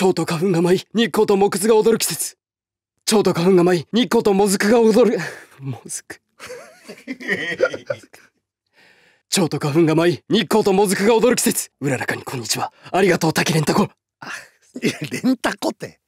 蝶と花粉が舞い、日光と木図が踊る季節。蝶と花粉が舞い、日光ともずくが踊る。もずく。蝶 と花粉が舞い、日光ともずくが踊る季節。うららかにこんにちは。ありがとう、滝ンタコ。あ、レンタコって。